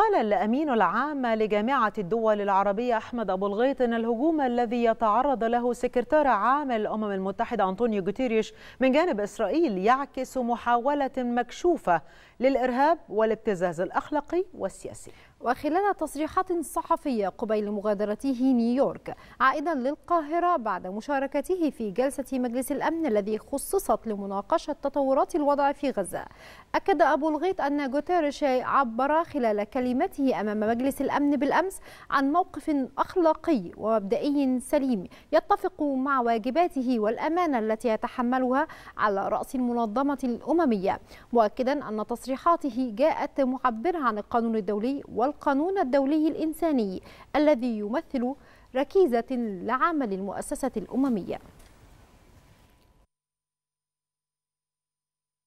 قال الأمين العام لجامعة الدول العربية أحمد أبو الغيط أن الهجوم الذي يتعرض له سكرتار عام الأمم المتحدة أنطونيو جوتيريش من جانب إسرائيل يعكس محاولة مكشوفة للإرهاب والابتزاز الأخلاقي والسياسي وخلال تصريحات صحفية قبيل مغادرته نيويورك عائدا للقاهرة بعد مشاركته في جلسة مجلس الأمن الذي خصصت لمناقشة تطورات الوضع في غزة أكد أبو الغيط أن جوتيرش عبر خلال كلمته أمام مجلس الأمن بالأمس عن موقف أخلاقي ومبدئي سليم يتفق مع واجباته والأمانة التي يتحملها على رأس المنظمة الأممية مؤكدا أن تصريحاته جاءت معبرة عن القانون الدولي وال القانون الدولي الإنساني الذي يمثل ركيزة لعمل المؤسسة الأممية